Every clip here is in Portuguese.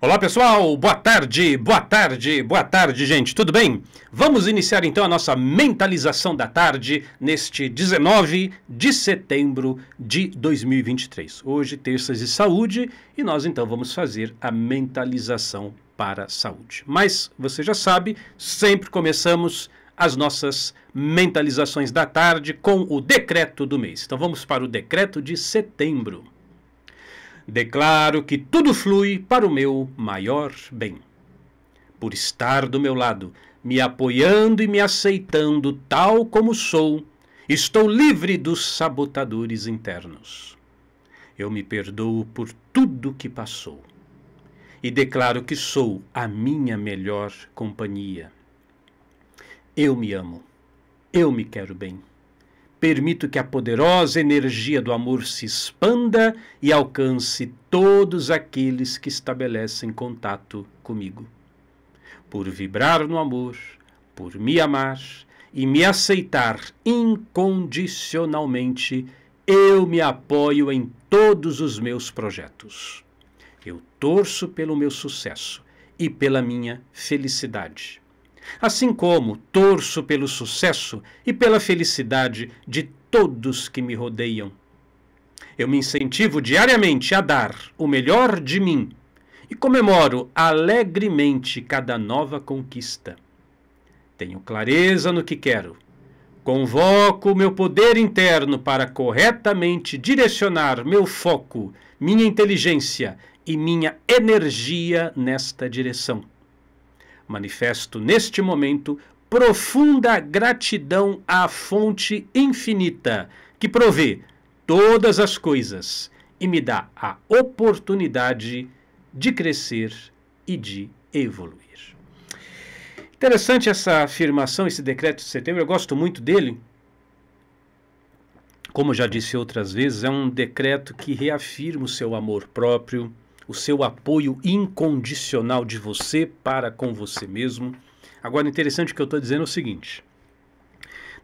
Olá pessoal, boa tarde, boa tarde, boa tarde, gente, tudo bem? Vamos iniciar então a nossa mentalização da tarde neste 19 de setembro de 2023. Hoje, terças de saúde, e nós então vamos fazer a mentalização para a saúde. Mas você já sabe, sempre começamos as nossas mentalizações da tarde com o decreto do mês. Então vamos para o decreto de setembro declaro que tudo flui para o meu maior bem. Por estar do meu lado, me apoiando e me aceitando tal como sou, estou livre dos sabotadores internos. Eu me perdoo por tudo que passou e declaro que sou a minha melhor companhia. Eu me amo, eu me quero bem, Permito que a poderosa energia do amor se expanda e alcance todos aqueles que estabelecem contato comigo. Por vibrar no amor, por me amar e me aceitar incondicionalmente, eu me apoio em todos os meus projetos. Eu torço pelo meu sucesso e pela minha felicidade. Assim como torço pelo sucesso e pela felicidade de todos que me rodeiam. Eu me incentivo diariamente a dar o melhor de mim e comemoro alegremente cada nova conquista. Tenho clareza no que quero. Convoco o meu poder interno para corretamente direcionar meu foco, minha inteligência e minha energia nesta direção. Manifesto neste momento profunda gratidão à fonte infinita que provê todas as coisas e me dá a oportunidade de crescer e de evoluir. Interessante essa afirmação, esse decreto de setembro, eu gosto muito dele. Como já disse outras vezes, é um decreto que reafirma o seu amor próprio, o seu apoio incondicional de você para com você mesmo. Agora, interessante que eu estou dizendo é o seguinte: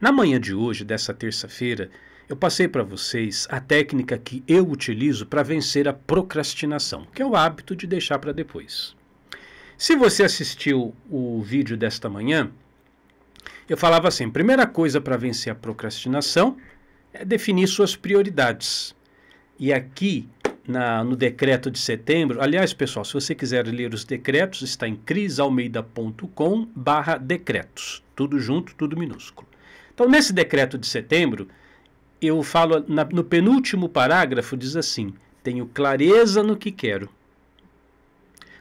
na manhã de hoje, dessa terça-feira, eu passei para vocês a técnica que eu utilizo para vencer a procrastinação, que é o hábito de deixar para depois. Se você assistiu o vídeo desta manhã, eu falava assim: primeira coisa para vencer a procrastinação é definir suas prioridades. E aqui na, no decreto de setembro. Aliás, pessoal, se você quiser ler os decretos, está em crisalmeida.com barra decretos. Tudo junto, tudo minúsculo. Então, nesse decreto de setembro, eu falo na, no penúltimo parágrafo, diz assim, tenho clareza no que quero.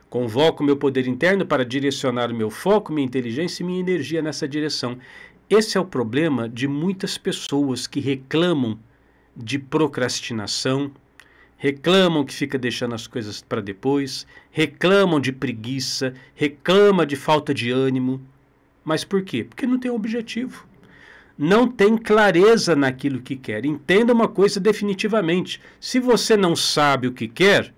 Convoco meu poder interno para direcionar meu foco, minha inteligência e minha energia nessa direção. Esse é o problema de muitas pessoas que reclamam de procrastinação, reclamam que fica deixando as coisas para depois, reclamam de preguiça, reclama de falta de ânimo. Mas por quê? Porque não tem objetivo. Não tem clareza naquilo que quer. Entenda uma coisa definitivamente. Se você não sabe o que quer,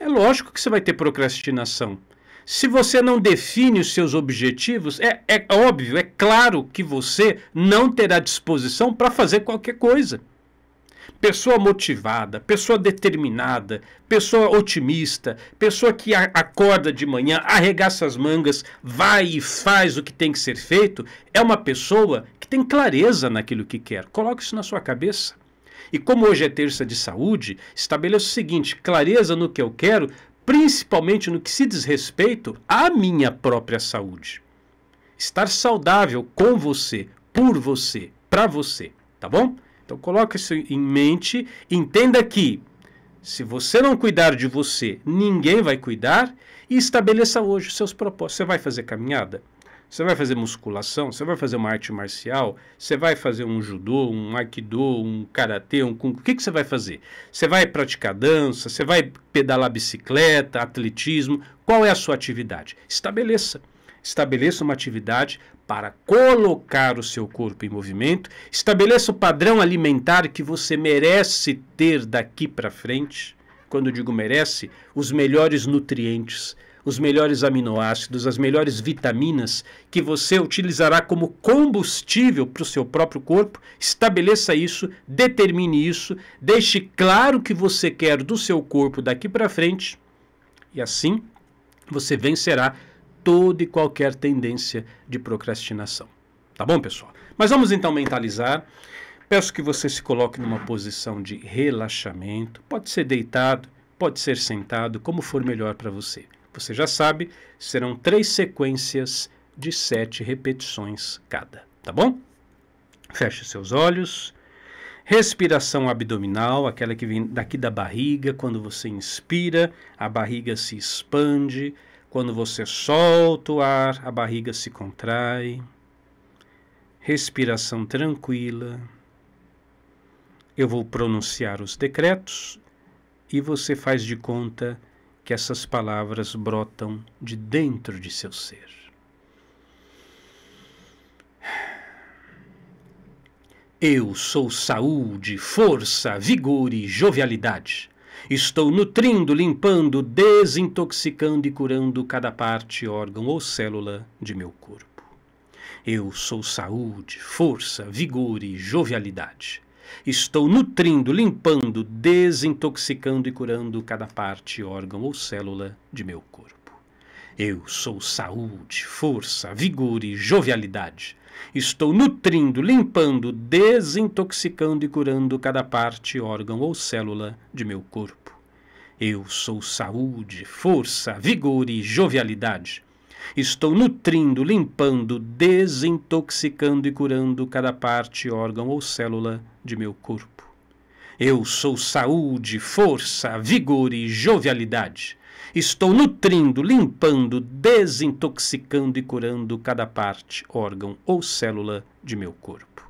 é lógico que você vai ter procrastinação. Se você não define os seus objetivos, é, é óbvio, é claro que você não terá disposição para fazer qualquer coisa pessoa motivada, pessoa determinada, pessoa otimista, pessoa que acorda de manhã, arregaça as mangas, vai e faz o que tem que ser feito, é uma pessoa que tem clareza naquilo que quer. Coloque isso na sua cabeça. E como hoje é terça de saúde, estabeleça o seguinte: clareza no que eu quero, principalmente no que se diz respeito à minha própria saúde. Estar saudável com você, por você, para você, tá bom? Então coloque isso em mente, entenda que se você não cuidar de você, ninguém vai cuidar e estabeleça hoje os seus propósitos. Você vai fazer caminhada? Você vai fazer musculação? Você vai fazer uma arte marcial? Você vai fazer um judô, um aikido, um karatê, um kung? O que, que você vai fazer? Você vai praticar dança? Você vai pedalar bicicleta, atletismo? Qual é a sua atividade? Estabeleça estabeleça uma atividade para colocar o seu corpo em movimento, estabeleça o padrão alimentar que você merece ter daqui para frente. Quando eu digo merece, os melhores nutrientes, os melhores aminoácidos, as melhores vitaminas que você utilizará como combustível para o seu próprio corpo. Estabeleça isso, determine isso, deixe claro o que você quer do seu corpo daqui para frente e assim você vencerá toda e qualquer tendência de procrastinação. Tá bom, pessoal? Mas vamos então mentalizar. Peço que você se coloque numa posição de relaxamento. Pode ser deitado, pode ser sentado, como for melhor para você. Você já sabe, serão três sequências de sete repetições cada, tá bom? Feche seus olhos. Respiração abdominal, aquela que vem daqui da barriga, quando você inspira, a barriga se expande, quando você solta o ar, a barriga se contrai. Respiração tranquila. Eu vou pronunciar os decretos e você faz de conta que essas palavras brotam de dentro de seu ser. Eu sou saúde, força, vigor e jovialidade. Estou nutrindo, limpando, desintoxicando e curando cada parte, órgão ou célula de meu corpo. Eu sou saúde, força, vigor e jovialidade. Estou nutrindo, limpando, desintoxicando e curando cada parte, órgão ou célula de meu corpo. Eu sou saúde, força, vigor e jovialidade. Estou nutrindo, limpando, desintoxicando e curando cada parte, órgão ou célula de meu corpo. Eu sou saúde, força, vigor e jovialidade. Estou nutrindo, limpando, desintoxicando e curando cada parte, órgão ou célula de meu corpo. Eu sou saúde, força, vigor e jovialidade. Estou nutrindo, limpando, desintoxicando e curando cada parte, órgão ou célula de meu corpo.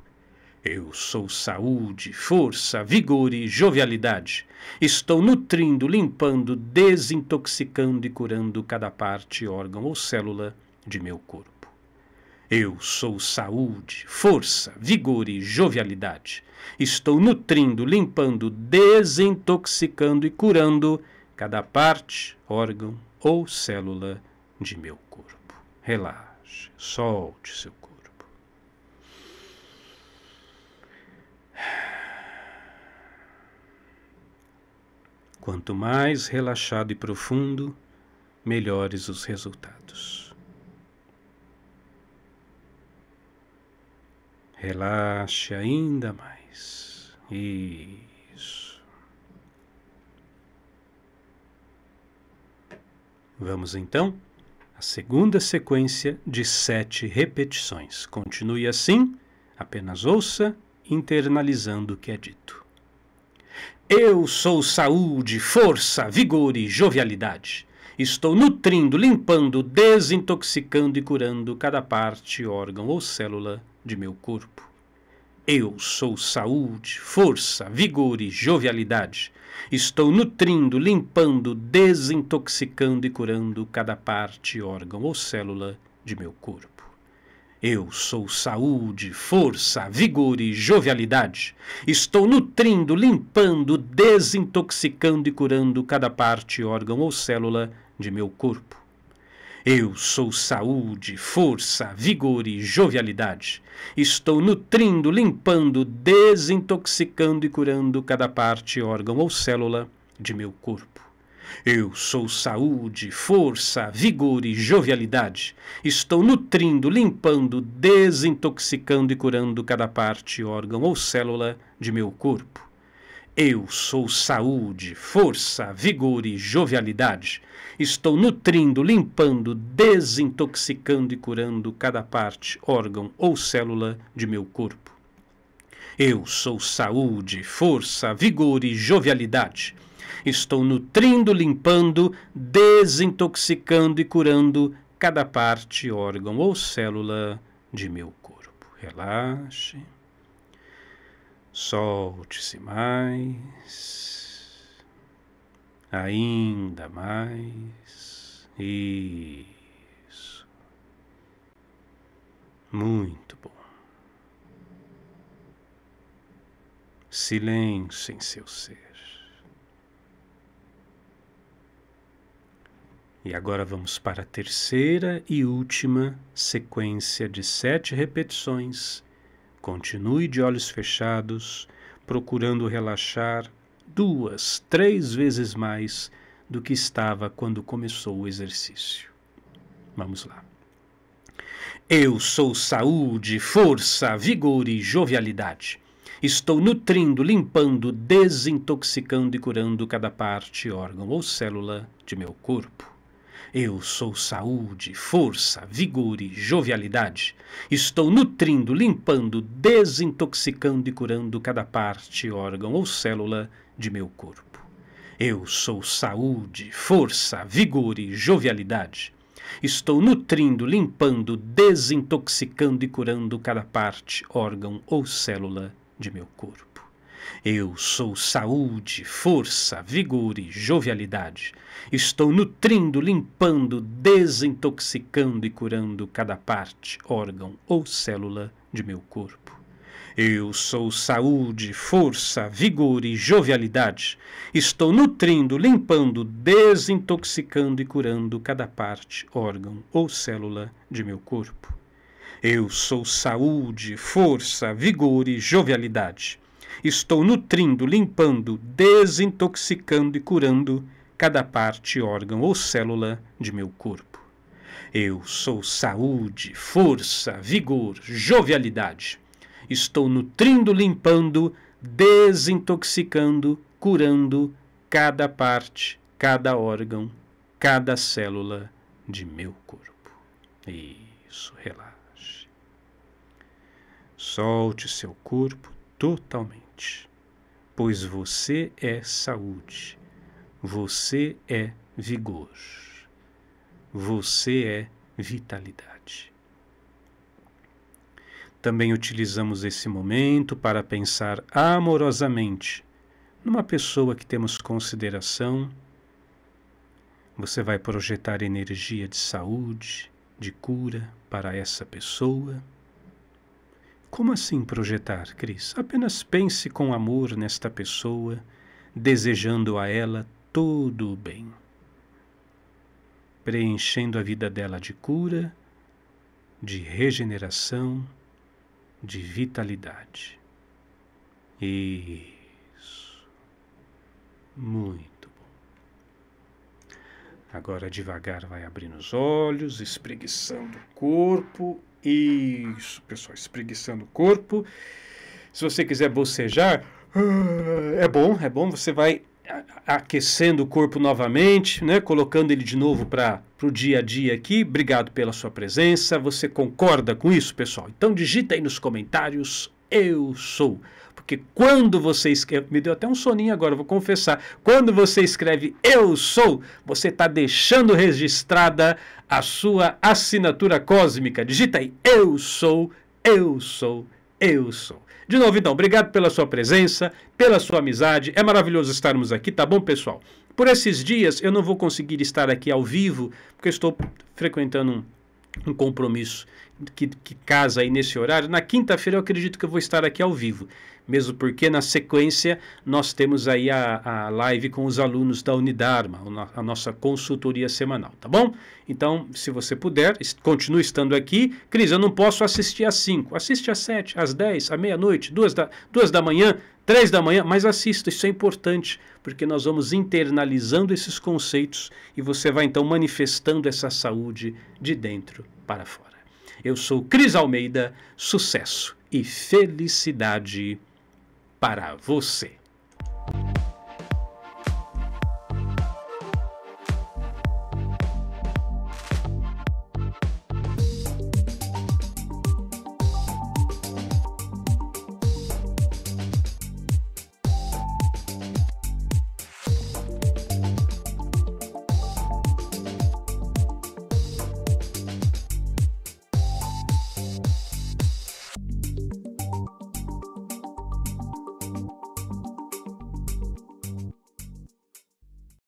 Eu sou saúde, força, vigor e jovialidade. Estou nutrindo, limpando, desintoxicando e curando cada parte, órgão ou célula de meu corpo. Eu sou saúde, força, vigor e jovialidade. Estou nutrindo, limpando, desintoxicando e curando cada parte, órgão ou célula de meu corpo. Relaxe, solte seu corpo. Quanto mais relaxado e profundo, melhores os resultados. Relaxe ainda mais. Isso. Vamos então à segunda sequência de sete repetições. Continue assim, apenas ouça, internalizando o que é dito. Eu sou saúde, força, vigor e jovialidade. Estou nutrindo, limpando, desintoxicando e curando cada parte, órgão ou célula de meu corpo. Eu sou saúde, força, vigor e jovialidade. Estou nutrindo, limpando, desintoxicando e curando cada parte, órgão ou célula de meu corpo. Eu sou saúde, força, vigor e jovialidade. Estou nutrindo, limpando, desintoxicando e curando cada parte, órgão ou célula de meu corpo. Eu sou saúde, força, vigor e jovialidade. Estou nutrindo, limpando, desintoxicando e curando cada parte, órgão ou célula de meu corpo. Eu sou saúde, força, vigor e jovialidade. Estou nutrindo, limpando, desintoxicando e curando cada parte, órgão ou célula de meu corpo. Eu sou saúde, força, vigor e jovialidade. Estou nutrindo, limpando, desintoxicando e curando cada parte, órgão ou célula de meu corpo. Eu sou saúde, força, vigor e jovialidade. Estou nutrindo, limpando, desintoxicando e curando cada parte, órgão ou célula de meu corpo. Relaxe. Solte-se mais, ainda mais. Isso. Muito bom. Silêncio em seu ser. E agora vamos para a terceira e última sequência de sete repetições Continue de olhos fechados, procurando relaxar duas, três vezes mais do que estava quando começou o exercício. Vamos lá. Eu sou saúde, força, vigor e jovialidade. Estou nutrindo, limpando, desintoxicando e curando cada parte, órgão ou célula de meu corpo. Eu sou saúde, força, vigor e jovialidade. Estou nutrindo, limpando, desintoxicando e curando cada parte, órgão ou célula de meu corpo. Eu sou saúde, força, vigor e jovialidade. Estou nutrindo, limpando, desintoxicando e curando cada parte, órgão ou célula de meu corpo. Eu sou saúde, força, vigor e jovialidade. Estou nutrindo, limpando, desintoxicando e curando cada parte, órgão ou célula de meu corpo. Eu sou saúde, força, vigor e jovialidade. Estou nutrindo, limpando, desintoxicando e curando cada parte, órgão ou célula de meu corpo. Eu sou saúde, força, vigor e jovialidade estou nutrindo, limpando, desintoxicando e curando cada parte, órgão ou célula de meu corpo. Eu sou saúde, força, vigor, jovialidade. Estou nutrindo, limpando, desintoxicando, curando cada parte, cada órgão, cada célula de meu corpo. Isso, relaxe. Solte seu corpo totalmente pois você é saúde, você é vigor, você é vitalidade. Também utilizamos esse momento para pensar amorosamente numa pessoa que temos consideração. Você vai projetar energia de saúde, de cura para essa pessoa. Como assim projetar, Cris? Apenas pense com amor nesta pessoa, desejando a ela todo o bem, preenchendo a vida dela de cura, de regeneração, de vitalidade. Isso. Muito bom. Agora devagar vai abrindo os olhos, espreguiçando o corpo isso, pessoal, espreguiçando o corpo. Se você quiser bocejar, ah, é bom, é bom, você vai aquecendo o corpo novamente, né? colocando ele de novo para o dia a dia aqui. Obrigado pela sua presença. Você concorda com isso, pessoal? Então digita aí nos comentários. Eu sou. Porque quando você escreve, me deu até um soninho agora, vou confessar. Quando você escreve eu sou, você está deixando registrada a sua assinatura cósmica. Digita aí eu sou, eu sou, eu sou. De novo, então, obrigado pela sua presença, pela sua amizade. É maravilhoso estarmos aqui, tá bom, pessoal? Por esses dias eu não vou conseguir estar aqui ao vivo, porque estou frequentando um um compromisso que, que, casa aí nesse horário. Na quinta-feira eu acredito que eu vou estar aqui ao vivo mesmo porque na sequência nós temos aí a, a live com os alunos da Unidarma, a nossa consultoria semanal, tá bom? Então, se você puder, continue estando aqui. Cris, eu não posso assistir às 5, assiste às 7, às 10, à meia-noite, 2 da, duas da manhã, 3 da manhã, mas assista, isso é importante, porque nós vamos internalizando esses conceitos e você vai então manifestando essa saúde de dentro para fora. Eu sou Cris Almeida, sucesso e felicidade para você.